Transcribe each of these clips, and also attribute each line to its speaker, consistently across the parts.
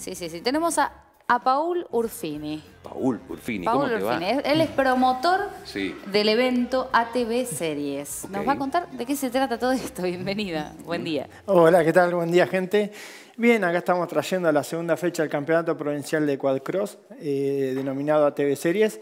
Speaker 1: Sí, sí, sí. Tenemos a, a Paul Urfini. Paul Urfini, ¿cómo Te va? Él es promotor del evento ATV Series. Nos va a contar de qué se trata todo esto. Bienvenida, mm. buen
Speaker 2: día. Hola, ¿qué tal? Buen día, gente. Bien, acá estamos trayendo la segunda fecha del Campeonato Provincial de Quadcross, eh, denominado ATV Series.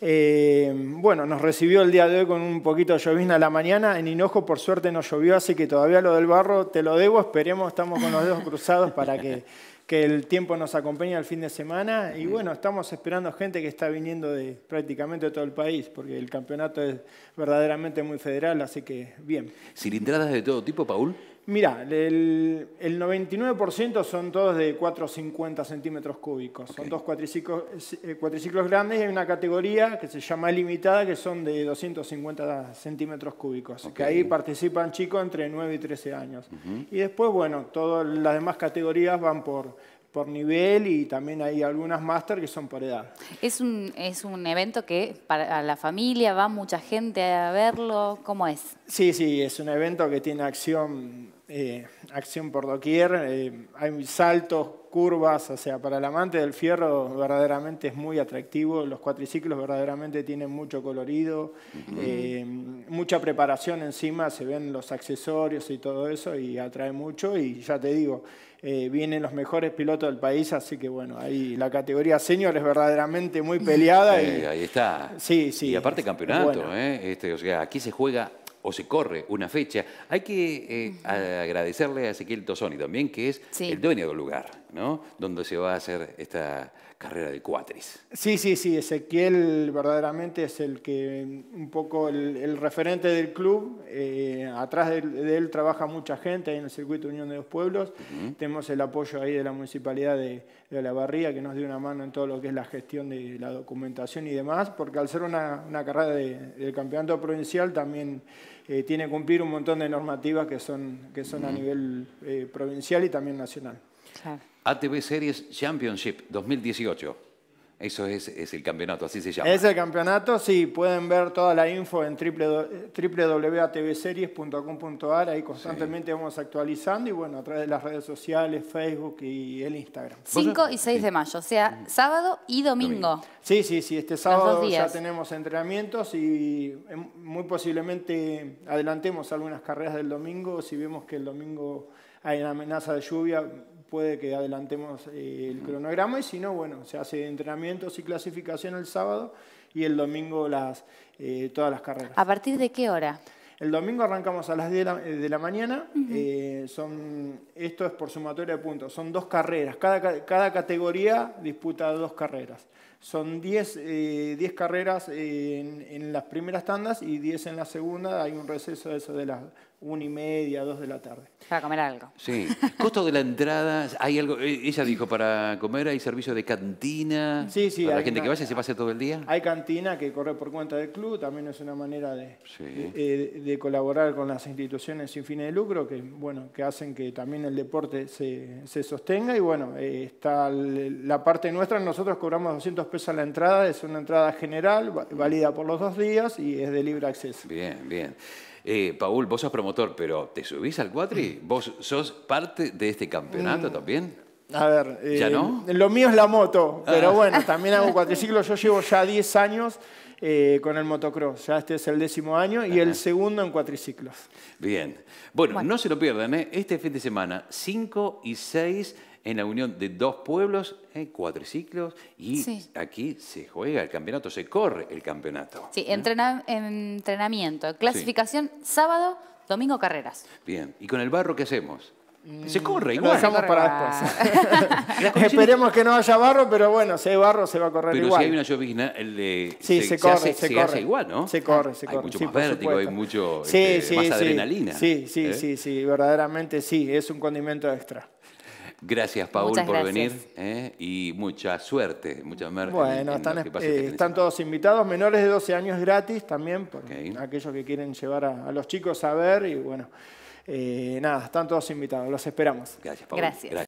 Speaker 2: Eh, bueno, nos recibió el día de hoy con un poquito de llovizna a la mañana. En Hinojo, por suerte, no llovió, así que todavía lo del barro te lo debo. Esperemos, estamos con los dedos cruzados para que que el tiempo nos acompaña al fin de semana. Y bueno, estamos esperando gente que está viniendo de prácticamente todo el país, porque el campeonato es verdaderamente muy federal, así que bien.
Speaker 1: ¿Cilindradas de todo tipo, Paul?
Speaker 2: Mira, el, 99% son todos de 450 centímetros cúbicos. Son dos eh, cuatriciclos, grandes y hay una categoría que se llama limitada que son de 250 centímetros cúbicos. Que ahí participan chicos entre 9 y 13 años. Y después, bueno, todas las demás categorías van por por nivel y también hay algunas máster que son por edad.
Speaker 1: Es un, es un evento que para la familia va mucha gente a verlo, ¿cómo es?
Speaker 2: Sí, sí, es un evento que tiene acción eh, acción por doquier, eh, hay saltos, curvas, o sea, para el amante del fierro verdaderamente es muy atractivo, los cuatriciclos verdaderamente tienen mucho colorido, eh, mucha preparación encima, se ven los accesorios y todo eso y atrae mucho y ya te digo, vienen los mejores pilotos del país, así que bueno, ahí la categoría senior es verdaderamente muy peleada. y,
Speaker 1: ahí está. Sí, sí. Y aparte campeonato, este, o sea, aquí se juega o se corre una fecha. Hay que eh, agradecerle a Ezequiel Tosoni también, que es el dueño del lugar. Donde se va a hacer esta carrera de cuatris.
Speaker 2: Sí, sí, sí, Ezequiel verdaderamente es el que, un poco el, referente del club, eh, atrás de, él trabaja mucha gente ahí en el circuito Unión de los Pueblos, tenemos el apoyo ahí de la municipalidad de, La Barría que nos dio una mano en todo lo que es la gestión de la documentación y demás, porque al ser una, carrera de, del campeonato provincial también... Eh, tiene que cumplir un montón de normativas que son, que son a nivel eh, provincial y también nacional.
Speaker 1: ATV Series Championship 2018. Eso es, el campeonato, así se llama. Es el
Speaker 2: campeonato, sí. Pueden ver toda la info en eh, www.atvseries.com.ar. Ahí constantemente vamos actualizando y bueno, a través de las redes sociales, Facebook y el Instagram. 5
Speaker 1: y 6 de mayo, o sea, mm. sábado
Speaker 2: y domingo. Sí, sí, sí. Este sábado ya tenemos entrenamientos y em, muy posiblemente adelantemos algunas carreras del domingo. Si vemos que el domingo hay una amenaza de lluvia, puede que adelantemos eh, el cronograma y si no, bueno, se hace entrenamientos y clasificación el sábado y el domingo las, eh, todas las carreras.
Speaker 1: ¿A partir de qué hora?
Speaker 2: El domingo arrancamos a las 10 eh, de la, mañana. son, esto es por sumatoria de puntos. Son dos carreras. Cada, cada categoría disputa dos carreras. Son 10 eh, carreras en, las primeras tandas y 10 en la segunda. Hay un receso de eso de las una y media, dos de la tarde. Para comer algo.
Speaker 1: Sí. ¿Costo de la entrada? ¿Hay algo? Eh, ella dijo, para comer hay servicio de cantina. Sí, sí. Para la gente que vaya se pase todo el día.
Speaker 2: Hay cantina que corre por cuenta del club. También es una manera de, eh, colaborar con las instituciones sin fines de lucro que, bueno, que hacen que también el deporte se, sostenga. Y bueno, eh, está la parte nuestra. Nosotros cobramos 200 pesa la entrada, es una entrada general, válida por los dos días y es de libre acceso.
Speaker 1: Bien, bien. Eh, Paul, vos sos promotor, pero ¿te subís al cuatri? ¿Vos sos parte de este campeonato mm. también? A
Speaker 2: ver, ¿Ya no? Eh, lo mío es la moto, pero ah. bueno, también hago cuatriciclos. Yo llevo ya 10 años eh, con el motocross, ya este es el décimo año y el segundo en cuatriciclos.
Speaker 1: Bien, bueno, no se lo pierdan, este fin de semana, 5 y 6 en la unión de dos pueblos, eh, cuatro ciclos, y aquí se juega el campeonato, se corre el campeonato. Sí, entrenamiento, clasificación sábado, domingo carreras. Bien, ¿y con el barro qué hacemos? Mm. Se corre igual. Lo dejamos para
Speaker 2: ah. después. Esperemos que no haya barro, pero bueno, si hay barro se va a correr igual. Pero si hay una
Speaker 1: llovizna, el, de eh, sí, se, corre, se, hace, corre. igual,
Speaker 2: ¿no? Se corre, se corre. Hay mucho más vértigo, hay mucho este, más adrenalina. Sí, sí, ¿eh? sí, sí, verdaderamente sí, es un condimento extra.
Speaker 1: Gracias, Paul, por venir ¿eh? y mucha suerte, muchas Bueno, están, eh,
Speaker 2: todos invitados, menores de 12 años gratis también, porque aquellos que quieren llevar a, los chicos a ver y bueno, eh, nada, están todos invitados, los esperamos. Gracias, Paul.
Speaker 1: gracias.